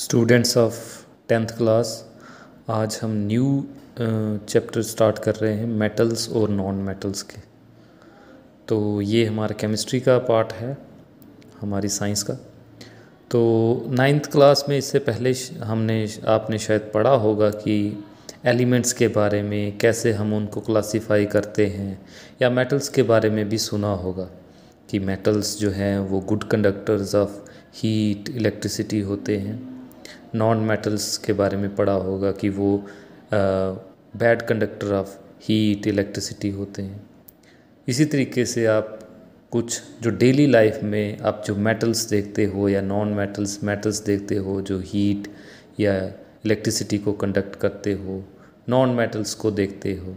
students of tenth class आज हम new chapter start कर रहे हैं मेटल्स और नॉन मेटल्स के तो ये हमारा केमिस्ट्री का पार्ट है हमारी साइंस का तो नाइन्थ क्लास में इससे पहले हमने आपने शायद पढ़ा होगा कि एलिमेंट्स के बारे में कैसे हम उनको क्लासिफाई करते हैं या मेटल्स के बारे में भी सुना होगा कि मेटल्स जो हैं वो good conductors of heat electricity होते हैं नॉन मेटल्स के बारे में पढ़ा होगा कि वो bad conductor of heat electricity होते हैं इसी तरीके से आप कुछ जो डेली लाइफ में आप जो मेटल्स देखते हो या नॉन मेटल्स मेटल्स देखते हो जो हीट या इलेक्ट्रिसिटी को कंडक्ट करते हो नॉन मेटल्स को देखते हो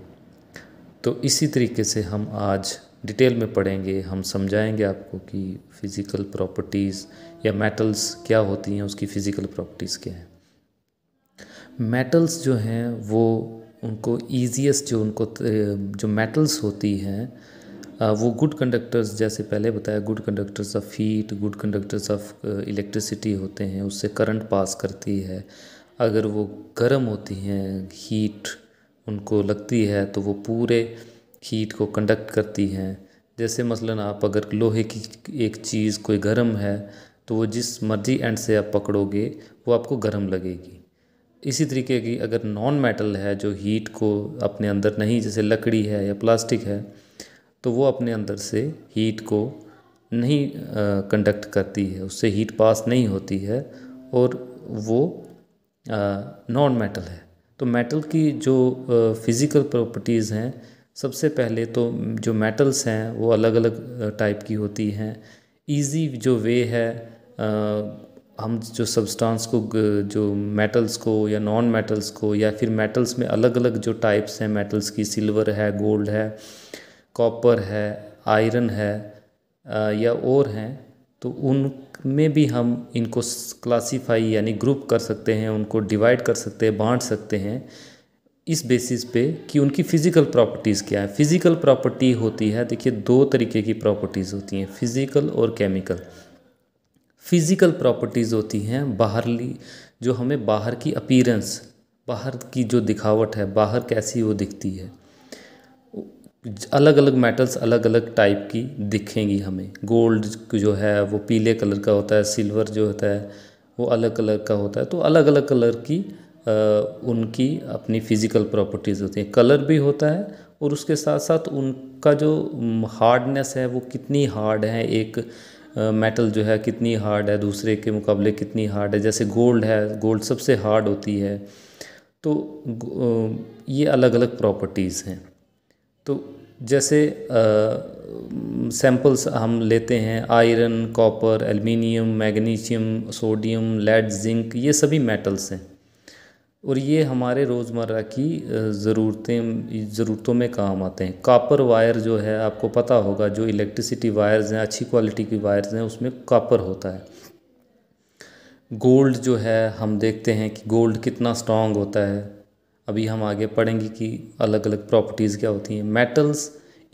तो इसी तरीके से हम आज डिटेल में पढ़ेंगे हम समझाएंगे आपको कि फ़िज़िकल प्रॉपर्टीज़ या मेटल्स क्या होती हैं उसकी फ़िज़िकल प्रॉपर्टीज़ क्या हैं मेटल्स जो हैं वो उनको ईजीएसट जो उनको जो मेटल्स होती हैं वो गुड कंडक्टर्स जैसे पहले बताया good conductors of heat good conductors of electricity होते हैं उससे करंट पास करती है अगर वो गर्म होती हैं हीट उनको लगती है तो वो पूरे हीट को कंडक्ट करती हैं जैसे मसलन आप अगर लोहे की एक चीज़ कोई गर्म है तो वो जिस मर्जी एंड से आप पकड़ोगे वो आपको गर्म लगेगी इसी तरीके की अगर नॉन मेटल है जो हीट को अपने अंदर नहीं जैसे लकड़ी है या प्लास्टिक है तो वो अपने अंदर से हीट को नहीं कंडक्ट करती है उससे हीट पास नहीं होती है और वो नॉन मेटल है तो मेटल की जो फिज़िकल प्रॉपर्टीज़ हैं सबसे पहले तो जो मेटल्स हैं वो अलग अलग टाइप की होती हैं ईज़ी जो वे है आ, हम जो सब्सटेंस को जो मेटल्स को या नॉन मेटल्स को या फिर मेटल्स में अलग अलग जो टाइप्स हैं मेटल्स की सिल्वर है गोल्ड है कॉपर है आयरन है या और हैं तो उन में भी हम इनको क्लासीफाई यानी ग्रुप कर सकते हैं उनको डिवाइड कर सकते हैं बांट सकते हैं इस बेसिस पे कि उनकी फ़िज़िकल प्रॉपर्टीज़ क्या है फ़िज़िकल प्रॉपर्टी होती है देखिए दो तरीके की प्रॉपर्टीज़ होती हैं फ़िज़िकल और केमिकल फ़िज़िकल प्रॉपर्टीज़ होती हैं बाहरली जो हमें बाहर की अपीरेंस बाहर की जो दिखावट है बाहर कैसी वो दिखती है अलग अलग मेटल्स अलग अलग टाइप की दिखेंगी हमें गोल्ड जो है वो पीले कलर का होता है सिल्वर जो होता है वो अलग कलर का होता है तो अलग अलग कलर की उनकी अपनी फ़िज़िकल प्रॉपर्टीज़ होती हैं कलर भी होता है और उसके साथ साथ उनका जो हार्डनेस है वो कितनी हार्ड है एक मेटल जो है कितनी हार्ड है दूसरे के मुकाबले कितनी हार्ड है जैसे गोल्ड है गोल्ड सबसे हार्ड होती है तो ये अलग अलग प्रॉपर्टीज़ हैं तो जैसे सैम्पल्स हम लेते हैं iron copper aluminium magnesium sodium lead zinc ये सभी मेटल्स हैं और ये हमारे रोज़मर्रा की ज़रूरतें ज़रूरतों में काम आते हैं कॉपर वायर जो है आपको पता होगा जो इलेक्ट्रिसिटी वायर्स हैं अच्छी क्वालिटी की वायर्स हैं उसमें कॉपर होता है गोल्ड जो है हम देखते हैं कि गोल्ड कितना स्ट्रॉन्ग होता है अभी हम आगे पढ़ेंगे कि अलग अलग प्रॉपर्टीज़ क्या होती हैं metals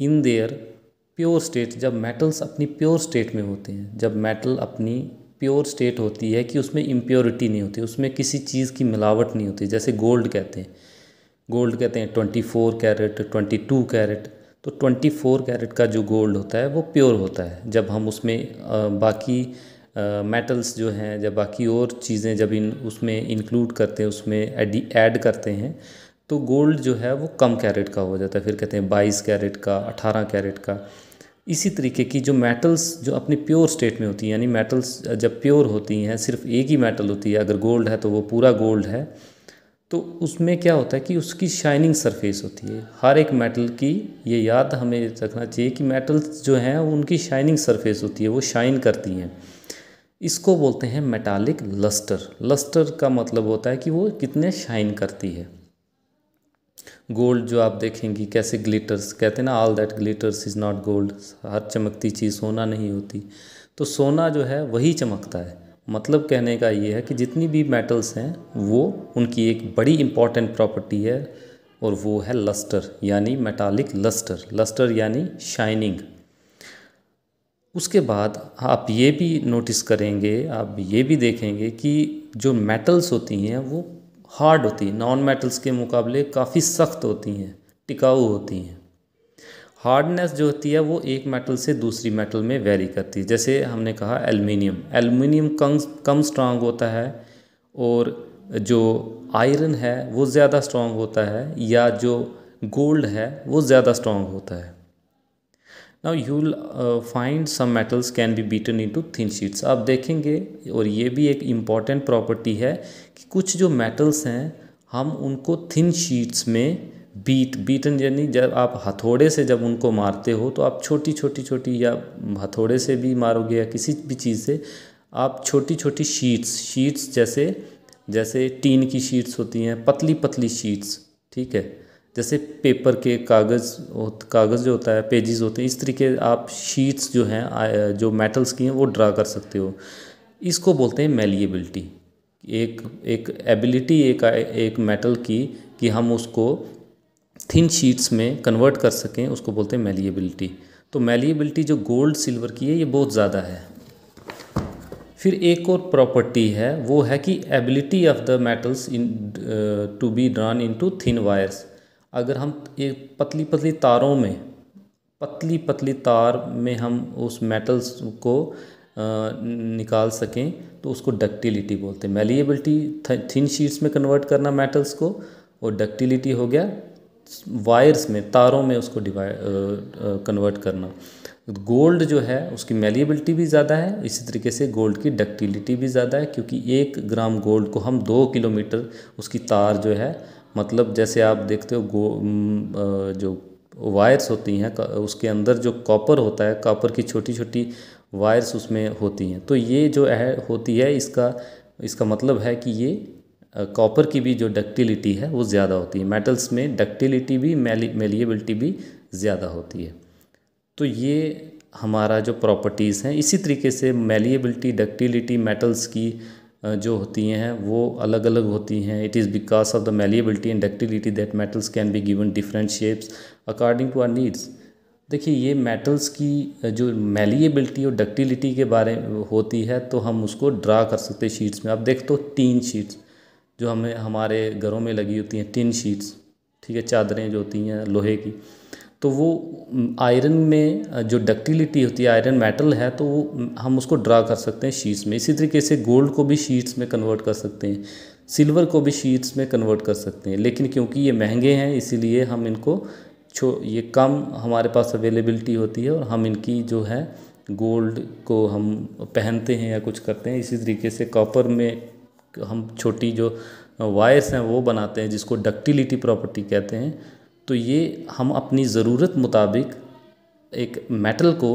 in their pure state जब मेटल्स अपनी प्योर स्टेट में होते हैं जब मेटल अपनी प्योर स्टेट होती है कि उसमें इम्प्योरिटी नहीं होती उसमें किसी चीज़ की मिलावट नहीं होती जैसे गोल्ड कहते हैं गोल्ड कहते हैं twenty four carat twenty two carat तो ट्वेंटी फोर कैरेट का जो गोल्ड होता है वो प्योर होता है जब हम उसमें बाकी मेटल्स जो हैं जब बाकी और चीज़ें जब इन उसमें इंक्लूड करते हैं उसमें ऐड करते हैं तो गोल्ड जो है वो कम कैरेट का हो जाता है फिर कहते हैं बाईस कैरेट का अठारह कैरेट का इसी तरीके की जो मेटल्स जो अपनी प्योर स्टेट में होती हैं यानी मेटल्स जब प्योर होती हैं सिर्फ एक ही मेटल होती है अगर गोल्ड है तो वो पूरा गोल्ड है तो उसमें क्या होता है कि उसकी शाइनिंग सरफेस होती है हर एक मेटल की ये याद हमें रखना चाहिए कि मेटल्स जो हैं उनकी शाइनिंग सरफेस होती है वो शाइन करती हैं इसको बोलते हैं मेटालिक लस्टर लस्टर का मतलब होता है कि वो कितने शाइन करती है गोल्ड जो आप देखेंगी कैसे ग्लिटर्स कहते हैं ना all that glitters is not gold हर चमकती चीज़ सोना नहीं होती तो सोना जो है वही चमकता है मतलब कहने का ये है कि जितनी भी मेटल्स हैं वो उनकी एक बड़ी इम्पॉर्टेंट प्रॉपर्टी है और वो है लस्टर यानी मेटालिक लस्टर लस्टर यानी शाइनिंग उसके बाद आप ये भी नोटिस करेंगे आप ये भी देखेंगे कि जो मेटल्स होती हैं वो हार्ड होती है नॉन मेटल्स के मुकाबले काफ़ी सख्त होती हैं टिकाऊ होती हैं हार्डनेस जो होती है वो एक मेटल से दूसरी मेटल में वेरी करती है जैसे हमने कहा एल्युमिनियम एल्युमिनियम कम कम स्ट्रांग होता है और जो आयरन है वो ज़्यादा स्ट्रांग होता है या जो गोल्ड है वो ज़्यादा स्ट्रांग होता है now you'll find some metals can be beaten into thin sheets आप देखेंगे और ये भी एक इम्पॉर्टेंट प्रॉपर्टी है कि कुछ जो मेटल्स हैं हम उनको थिन शीट्स में बीट बीटन यानी जब आप हथौड़े से जब उनको मारते हो तो आप छोटी छोटी छोटी या हथौड़े से भी मारोगे या किसी भी चीज़ से आप छोटी छोटी शीट्स शीट्स जैसे जैसे टीन की शीट्स होती हैं पतली पतली शीट्स ठीक है जैसे पेपर के कागज़ कागज़ जो होता है पेजेस होते हैं इस तरीके आप शीट्स जो हैं जो मेटल्स की हैं वो ड्रा कर सकते हो इसको बोलते हैं मेलिएबिलिटी एक एक एबिलिटी एक एक मेटल की कि हम उसको थिन शीट्स में कन्वर्ट कर सकें उसको बोलते हैं मेलिएबिलिटी तो मेलिएबिलिटी जो गोल्ड सिल्वर की है ये बहुत ज़्यादा है फिर एक और प्रॉपर्टी है वो है कि ability of the metals in to be drawn into thin wires अगर हम एक पतली पतली तारों में पतली पतली तार में हम उस मेटल्स को निकाल सकें तो उसको डक्टिलिटी बोलते हैं मेलिएबिलिटी थिन शीट्स में कन्वर्ट करना मेटल्स को और डक्टिलिटी हो गया वायर्स में तारों में उसको कन्वर्ट करना गोल्ड जो है उसकी मेलिएबिलिटी भी ज़्यादा है इसी तरीके से गोल्ड की डक्टिलिटी भी ज़्यादा है क्योंकि एक ग्राम गोल्ड को हम दो किलोमीटर उसकी तार जो है मतलब जैसे आप देखते हो गो जो वायर्स होती हैं उसके अंदर जो कॉपर होता है कॉपर की छोटी छोटी वायर्स उसमें होती हैं तो ये जो है होती है इसका इसका मतलब है कि ये कॉपर की भी जो डक्टिलिटी है वो ज़्यादा होती है मेटल्स में डक्टिलिटी भी मेलिएबिलिटी भी ज़्यादा होती है तो ये हमारा जो प्रॉपर्टीज़ हैं इसी तरीके से मेलिएबिलिटी डक्टिलिटी मेटल्स की जो होती हैं वो अलग अलग होती हैं it is because of the malleability and ductility that metals can be given different shapes according to our needs देखिए ये मेटल्स की जो मेलिएबिलिटी और डक्टिलिटी के बारे में होती है तो हम उसको ड्रा कर सकते हैं शीट्स में आप देख तो टीन शीट्स जो हमें हमारे घरों में लगी होती हैं तीन शीट्स ठीक है चादरें जो होती हैं लोहे की तो वो आयरन में जो डक्टिलिटी होती है आयरन मेटल है तो वो हम उसको ड्रा कर सकते हैं शीट्स में इसी तरीके से गोल्ड को भी शीट्स में कन्वर्ट कर सकते हैं सिल्वर को भी शीट्स में कन्वर्ट कर सकते हैं लेकिन क्योंकि ये महंगे हैं इसीलिए हम इनको छो ये कम हमारे पास अवेलेबिलिटी होती है और हम इनकी जो है गोल्ड को हम पहनते हैं या कुछ करते हैं इसी तरीके से कॉपर में हम छोटी जो वायर्स हैं वो बनाते हैं जिसको डक्टिलिटी प्रॉपर्टी कहते हैं तो ये हम अपनी ज़रूरत मुताबिक एक मेटल को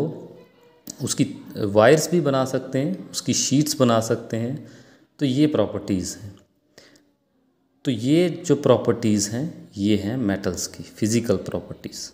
उसकी वायर्स भी बना सकते हैं उसकी शीट्स बना सकते हैं तो ये प्रॉपर्टीज़ हैं तो ये जो प्रॉपर्टीज़ हैं ये हैं मेटल्स की फ़िज़िकल प्रॉपर्टीज़